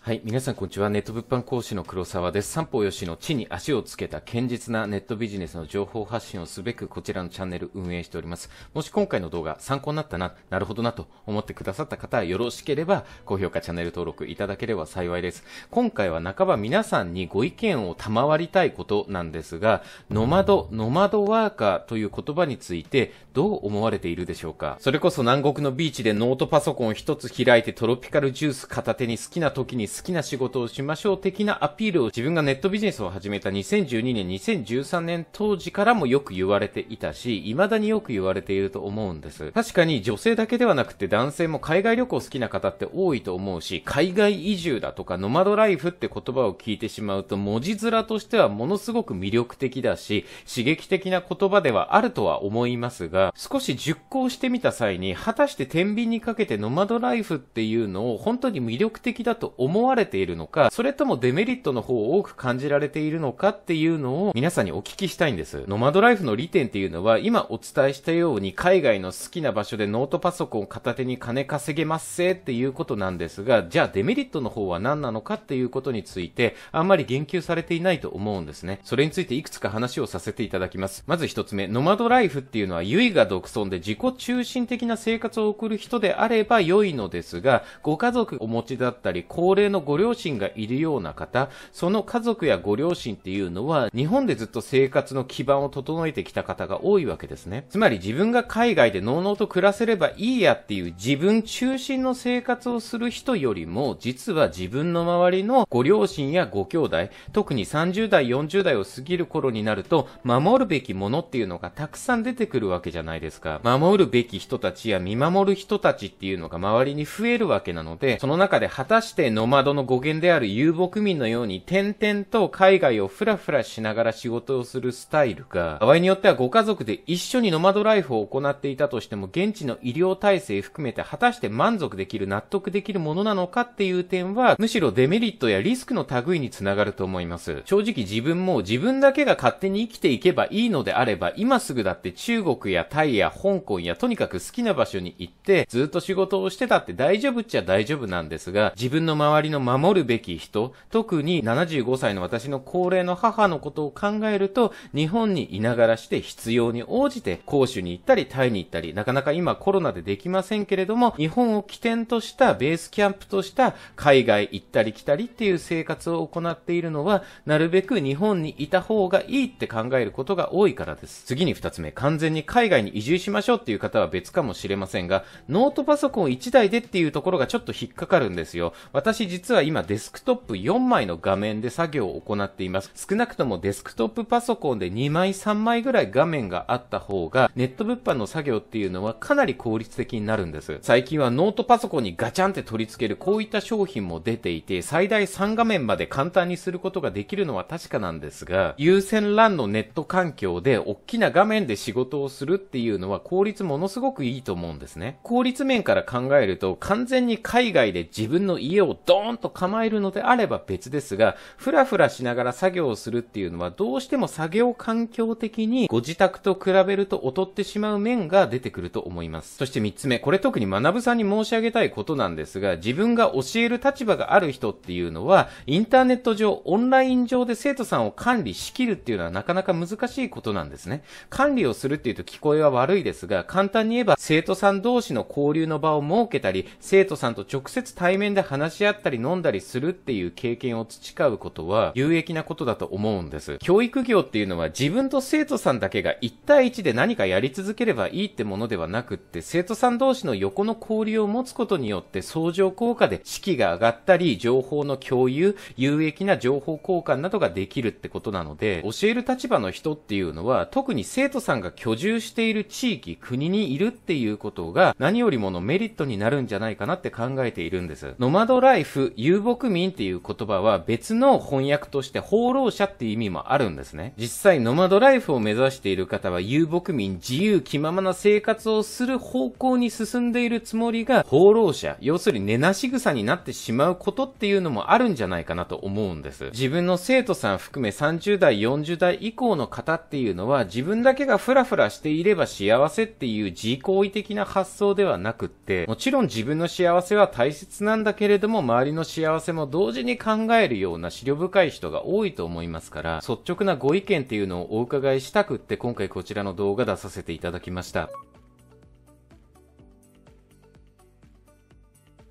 はい。皆さん、こんにちは。ネット物販講師の黒沢です。三方よしの地に足をつけた堅実なネットビジネスの情報発信をすべく、こちらのチャンネル運営しております。もし今回の動画参考になったな、なるほどなと思ってくださった方、よろしければ、高評価、チャンネル登録いただければ幸いです。今回は半ば皆さんにご意見を賜りたいことなんですが、ノマド、ノマドワーカーという言葉について、どう思われているでしょうかそれこそ南国のビーチでノートパソコン一つ開いてトロピカルジュース片手に好きな時にに好きな仕事をしましょう的なアピールを自分がネットビジネスを始めた2012年、2013年当時からもよく言われていたし、未だによく言われていると思うんです。確かに女性だけではなくて男性も海外旅行好きな方って多いと思うし、海外移住だとかノマドライフって言葉を聞いてしまうと文字面としてはものすごく魅力的だし、刺激的な言葉ではあるとは思いますが、少し熟考してみた際に、果たして天秤にかけてノマドライフっていうのを本当に魅力的だと思思われているのか、それともデメリットの方を多く感じられているのかっていうのを皆さんにお聞きしたいんです。ノマドライフの利点っていうのは、今お伝えしたように海外の好きな場所でノートパソコン片手に金稼げますせっていうことなんですが、じゃあデメリットの方は何なのかっていうことについて、あんまり言及されていないと思うんですね。それについていくつか話をさせていただきます。まず一つ目、ノマドライフっていうのは、ユイが独尊で自己中心的な生活を送る人であれば良いのですが、ご家族お持ちだったり、高齢齢のご両親がいるような方、その家族やご両親っていうのは、日本でずっと生活の基盤を整えてきた方が多いわけですね。つまり自分が海外でのうのうと暮らせればいいやっていう自分中心の生活をする人よりも、実は自分の周りのご両親やご兄弟、特に30代、40代を過ぎる頃になると、守るべきものっていうのがたくさん出てくるわけじゃないですか。守るべき人たちや見守る人たちっていうのが周りに増えるわけなので、その中で果たして飲ま窓の語源である遊牧民のように点々と海外をふらふらしながら仕事をするスタイルが、場合によってはご家族で一緒にノマドライフを行っていたとしても、現地の医療体制含めて果たして満足できる、納得できるものなのかっていう点は、むしろデメリットやリスクの類につながると思います。正直自分も自分だけが勝手に生きていけばいいのであれば、今すぐだって中国やタイや香港やとにかく好きな場所に行って、ずっと仕事をしてたって大丈夫っちゃ大丈夫なんですが、自分の周りりの守るべき人、特に75歳の私の高齢の母のことを考えると、日本にいながらして必要に応じて、講州に行ったり、タイに行ったり、なかなか今コロナでできませんけれども、日本を起点としたベースキャンプとした海外行ったり来たりっていう生活を行っているのは、なるべく日本にいた方がいいって考えることが多いからです。次に2つ目、完全に海外に移住しましょうっていう方は別かもしれませんが、ノートパソコン1台でっていうところがちょっと引っかかるんですよ。私実は今デスクトップ4枚の画面で作業を行っています。少なくともデスクトップパソコンで2枚3枚ぐらい画面があった方が、ネット物販の作業っていうのはかなり効率的になるんです。最近はノートパソコンにガチャンって取り付けるこういった商品も出ていて、最大3画面まで簡単にすることができるのは確かなんですが、有線 LAN のネット環境で大きな画面で仕事をするっていうのは効率ものすごくいいと思うんですね。効率面から考えると、完全に海外で自分の家をドーンーンと構えるのであれば別ですが、ふらふらしながら作業をするっていうのはどうしても作業環境的にご自宅と比べると劣ってしまう面が出てくると思います。そして3つ目、これ特に学さんに申し上げたいことなんですが、自分が教える立場がある人っていうのは、インターネット上、オンライン上で生徒さんを管理しきるっていうのはなかなか難しいことなんですね。管理をするっていうと聞こえは悪いですが、簡単に言えば生徒さん同士の交流の場を設けたり、生徒さんと直接対面で話し合ってったり飲んだりするっていう経験を培うことは有益なことだと思うんです。教育業っていうのは自分と生徒さんだけが1対1で何かやり続ければいいってものではなくって、生徒さん同士の横の交流を持つことによって相乗効果で士気が上がったり、情報の共有、有益な情報交換などができるってことなので、教える立場の人っていうのは、特に生徒さんが居住している地域、国にいるっていうことが、何よりものメリットになるんじゃないかなって考えているんです。ノマドライフ婦、遊牧民っていう言葉は別の翻訳として放浪者っていう意味もあるんですね。実際、ノマドライフを目指している方は遊牧民、自由気ままな生活をする方向に進んでいるつもりが、放浪者、要するに寝なし草になってしまうことっていうのもあるんじゃないかなと思うんです。自分の生徒さん含め30代、40代以降の方っていうのは、自分だけがフラフラしていれば幸せっていう自行為的な発想ではなくって、もちろん自分の幸せは大切なんだけれども、周周りの幸せも同時に考えるような資料深い人が多いと思いますから、率直なご意見っていうのをお伺いしたくって今回こちらの動画出させていただきました。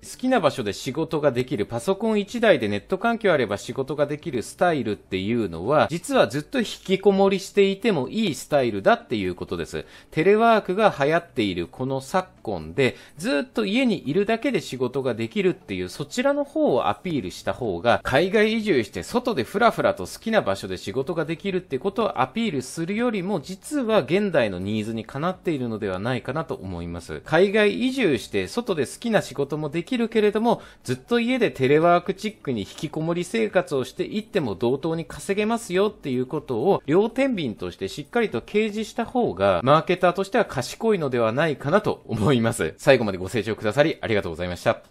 好きな場所で仕事ができる、パソコン1台でネット環境あれば仕事ができるスタイルっていうのは、実はずっと引きこもりしていてもいいスタイルだっていうことです。テレワークが流行っているこの昨今で、ずっと家にいるだけで仕事ができるっていう、そちらの方をアピールした方が、海外移住して外でふらふらと好きな場所で仕事ができるってことをアピールするよりも、実は現代のニーズにかなっているのではないかなと思います。海外移住して外で好きな仕事もできるきるけれども、ずっと家でテレワークチックに引きこもり生活をしていっても同等に稼げますよっていうことを、両天秤としてしっかりと掲示した方が、マーケターとしては賢いのではないかなと思います。最後までご清聴くださりありがとうございました。